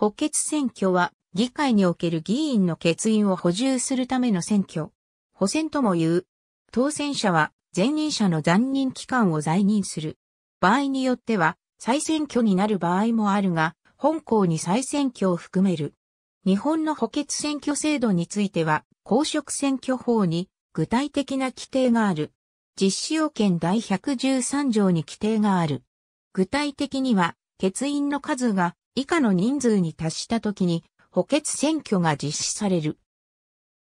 補欠選挙は議会における議員の欠員を補充するための選挙。補選とも言う。当選者は前任者の残任期間を在任する。場合によっては再選挙になる場合もあるが、本校に再選挙を含める。日本の補欠選挙制度については、公職選挙法に具体的な規定がある。実施要件第113条に規定がある。具体的には、欠員の数が以下の人数に達した時に補欠選挙が実施される。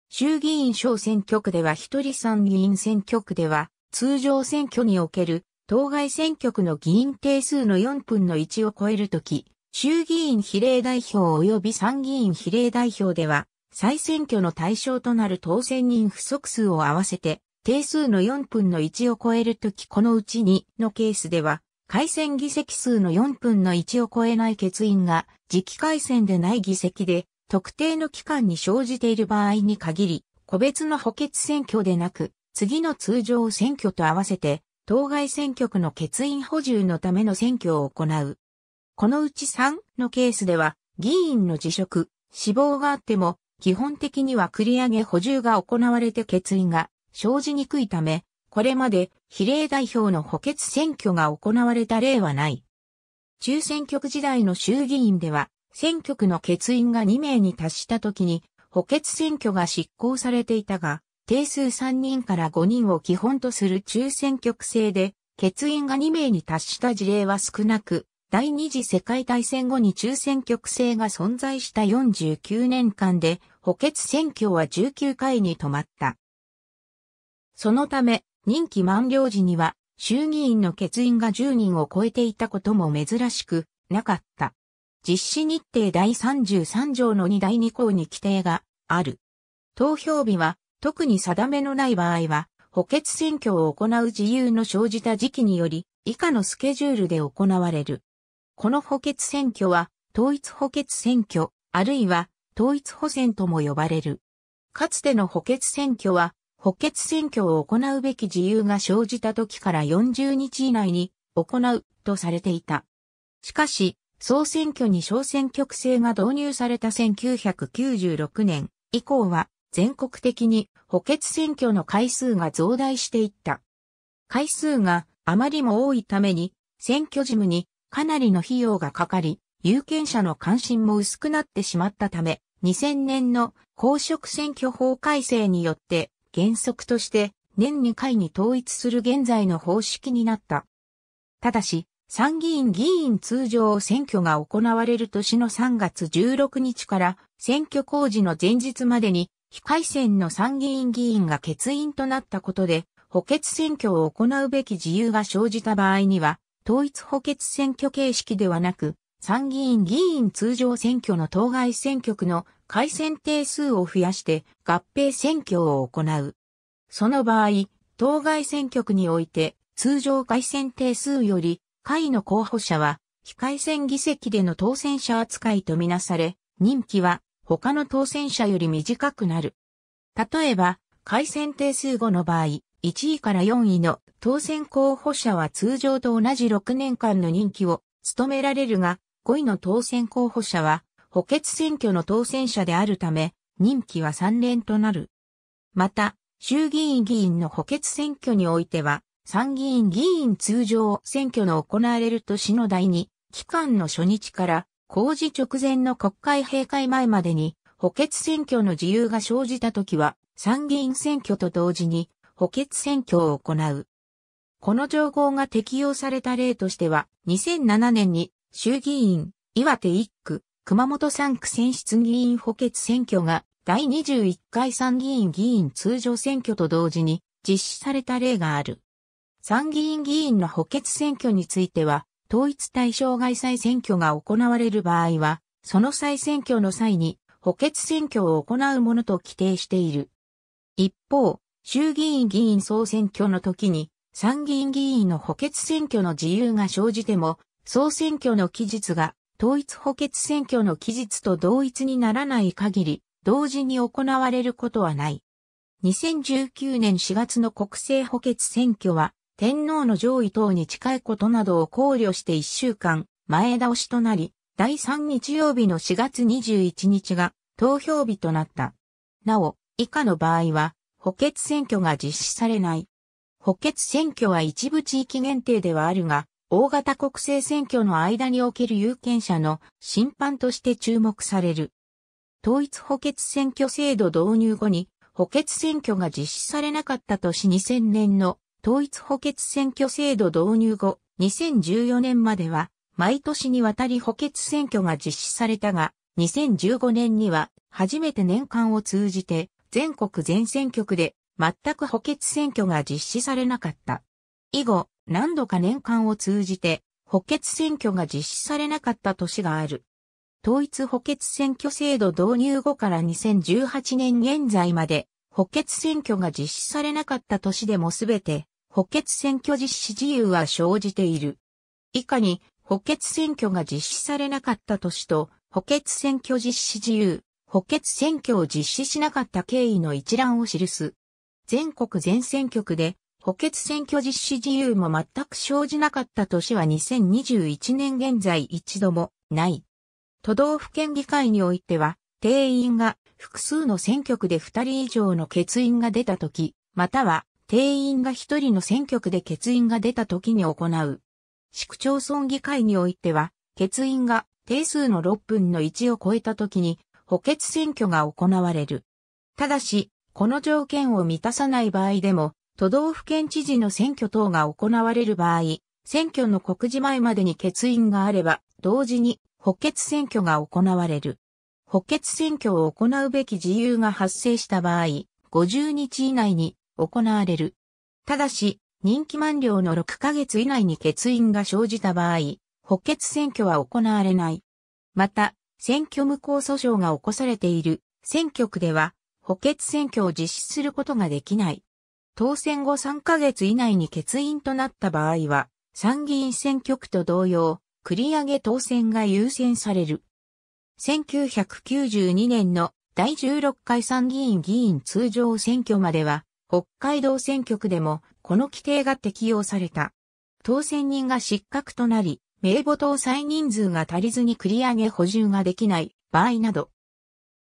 衆議院小選挙区では一人参議院選挙区では通常選挙における当該選挙区の議員定数の4分の1を超えるとき、衆議院比例代表及び参議院比例代表では、再選挙の対象となる当選人不足数を合わせて、定数の4分の1を超えるときこのうち2のケースでは、改選議席数の4分の1を超えない欠員が、次期改選でない議席で、特定の期間に生じている場合に限り、個別の補欠選挙でなく、次の通常選挙と合わせて、当該選挙区の欠員補充のための選挙を行う。このうち3のケースでは、議員の辞職、死亡があっても、基本的には繰り上げ補充が行われて欠員が生じにくいため、これまで比例代表の補欠選挙が行われた例はない。中選挙区時代の衆議院では、選挙区の欠員が2名に達した時に、補欠選挙が執行されていたが、定数3人から5人を基本とする中選挙区制で、欠員が2名に達した事例は少なく、第二次世界大戦後に中選挙区制が存在した49年間で、補欠選挙は19回に止まった。そのため、任期満了時には衆議院の欠員が10人を超えていたことも珍しくなかった。実施日程第33条の2第2項に規定がある。投票日は特に定めのない場合は補欠選挙を行う自由の生じた時期により以下のスケジュールで行われる。この補欠選挙は統一補欠選挙あるいは統一補選とも呼ばれる。かつての補欠選挙は補欠選挙を行うべき自由が生じた時から40日以内に行うとされていた。しかし、総選挙に小選挙区制が導入された1996年以降は全国的に補欠選挙の回数が増大していった。回数があまりも多いために選挙事務にかなりの費用がかかり、有権者の関心も薄くなってしまったため、2000年の公職選挙法改正によって原則として年2回に統一する現在の方式になった。ただし、参議院議員通常選挙が行われる年の3月16日から選挙公示の前日までに非改選の参議院議員が欠員となったことで補欠選挙を行うべき自由が生じた場合には統一補欠選挙形式ではなく参議院議員通常選挙の当該選挙区の改選定数を増やして合併選挙を行う。その場合、当該選挙区において通常改選定数より会の候補者は非改選議席での当選者扱いとみなされ、任期は他の当選者より短くなる。例えば、改選定数後の場合、1位から4位の当選候補者は通常と同じ6年間の任期を務められるが、5位の当選候補者は補欠選挙の当選者であるため、任期は3年となる。また、衆議院議員の補欠選挙においては、参議院議員通常選挙の行われる年の第2期間の初日から、公示直前の国会閉会前までに、補欠選挙の自由が生じた時は、参議院選挙と同時に補欠選挙を行う。この条項が適用された例としては、2007年に衆議院岩手1熊本3区選出議員補欠選挙が第21回参議院議員通常選挙と同時に実施された例がある。参議院議員の補欠選挙については、統一対象外再選挙が行われる場合は、その再選挙の際に補欠選挙を行うものと規定している。一方、衆議院議員総選挙の時に、参議院議員の補欠選挙の自由が生じても、総選挙の期日が統一補欠選挙の期日と同一にならない限り、同時に行われることはない。2019年4月の国政補欠選挙は、天皇の上位等に近いことなどを考慮して1週間、前倒しとなり、第3日曜日の4月21日が投票日となった。なお、以下の場合は、補欠選挙が実施されない。補欠選挙は一部地域限定ではあるが、大型国政選挙の間における有権者の審判として注目される。統一補欠選挙制度導入後に補欠選挙が実施されなかった年2000年の統一補欠選挙制度導入後2014年までは毎年にわたり補欠選挙が実施されたが2015年には初めて年間を通じて全国全選挙区で全く補欠選挙が実施されなかった。以後、何度か年間を通じて補欠選挙が実施されなかった年がある。統一補欠選挙制度導入後から2018年現在まで補欠選挙が実施されなかった年でもすべて補欠選挙実施自由は生じている。以下に補欠選挙が実施されなかった年と補欠選挙実施自由、補欠選挙を実施しなかった経緯の一覧を記す。全国全選挙区で補欠選挙実施自由も全く生じなかった年は2021年現在一度もない。都道府県議会においては、定員が複数の選挙区で2人以上の欠員が出た時、または定員が1人の選挙区で欠員が出た時に行う。市区町村議会においては、欠員が定数の6分の1を超えた時に補欠選挙が行われる。ただし、この条件を満たさない場合でも、都道府県知事の選挙等が行われる場合、選挙の告示前までに欠員があれば、同時に補欠選挙が行われる。補欠選挙を行うべき自由が発生した場合、50日以内に行われる。ただし、任期満了の6ヶ月以内に欠員が生じた場合、補欠選挙は行われない。また、選挙無効訴訟が起こされている選挙区では、補欠選挙を実施することができない。当選後3ヶ月以内に欠員となった場合は、参議院選挙区と同様、繰り上げ当選が優先される。1992年の第16回参議院議員通常選挙までは、北海道選挙区でもこの規定が適用された。当選人が失格となり、名簿搭載人数が足りずに繰り上げ補充ができない場合など。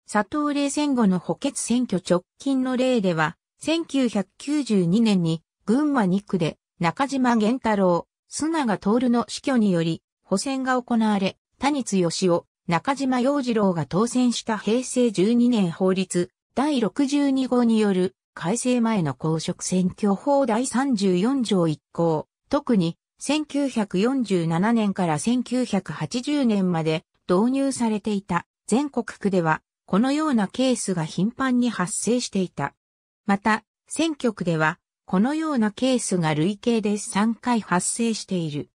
佐藤霊戦後の補欠選挙直近の例では、1992年に群馬2区で中島玄太郎、須永徹の死去により補選が行われ、谷津義夫、中島洋次郎が当選した平成12年法律第62号による改正前の公職選挙法第34条1項、特に1947年から1980年まで導入されていた全国区ではこのようなケースが頻繁に発生していた。また、選挙区では、このようなケースが累計で3回発生している。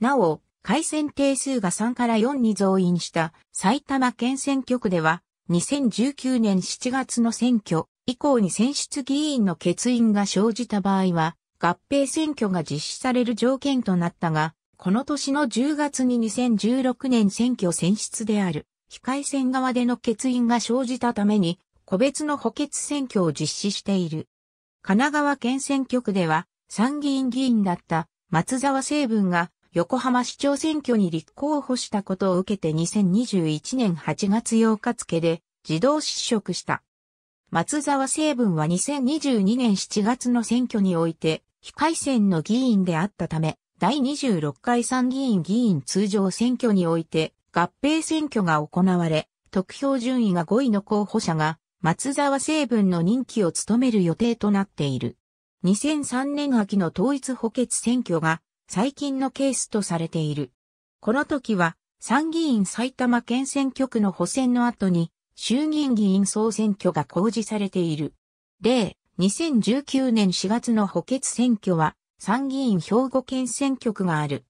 なお、改選定数が3から4に増員した埼玉県選挙区では、2019年7月の選挙以降に選出議員の欠員が生じた場合は、合併選挙が実施される条件となったが、この年の10月に2016年選挙選出である、非改選側での欠員が生じたために、個別の補欠選挙を実施している。神奈川県選挙区では参議院議員だった松沢成文が横浜市長選挙に立候補したことを受けて2021年8月8日付で自動失職した。松沢成文は2022年7月の選挙において非改選の議員であったため、第26回参議院議員通常選挙において合併選挙が行われ、得票順位が5位の候補者が松沢成分の任期を務める予定となっている。2003年秋の統一補欠選挙が最近のケースとされている。この時は参議院埼玉県選挙区の補選の後に衆議院議員総選挙が公示されている。例、2019年4月の補欠選挙は参議院兵庫県選挙区がある。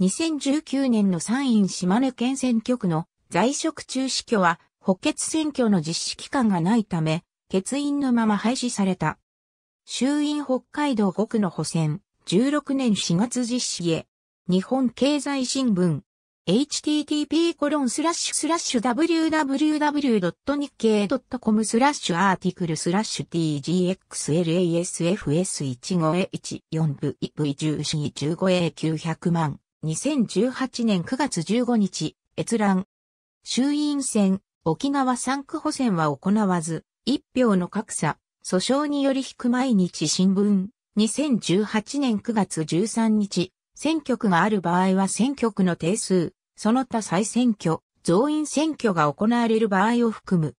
2019年の参院島根県選挙区の在職中死去は補欠選挙の実施期間がないため、欠員のまま廃止された。衆院北海道5区の補選、16年4月実施へ。日本経済新聞。http コロンスラッシュスラッシュ www.nikkei.com スラッシュアーティクルスラッシュ tgxlasfs15a14 部 v1415a900 万2018年9月15日閲覧衆院選沖縄3区補選は行わず、一票の格差、訴訟により引く毎日新聞、2018年9月13日、選挙区がある場合は選挙区の定数、その他再選挙、増員選挙が行われる場合を含む。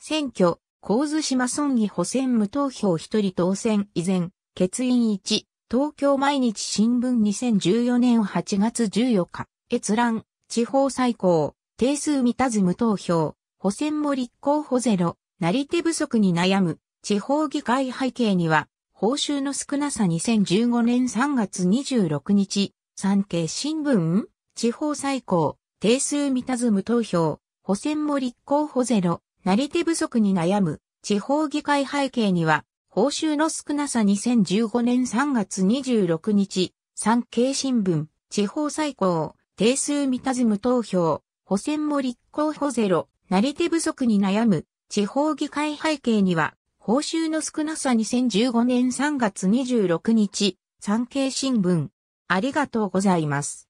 選挙、神津島村議補選無投票1人当選以前、欠員1、東京毎日新聞2014年8月14日、閲覧、地方最高、定数満たず無投票、補選も立候補ゼロ、なり手不足に悩む、地方議会背景には、報酬の少なさ2015年3月26日、産経新聞、地方最高、定数満たず無投票、補選も立候補ゼロ、なり手不足に悩む、地方議会背景には、報酬の少なさ2015年3月26日、産経新聞、地方最高、定数満たず無投票、補選も立候補ゼロ、なり手不足に悩む、地方議会背景には、報酬の少なさ2015年3月26日、産経新聞。ありがとうございます。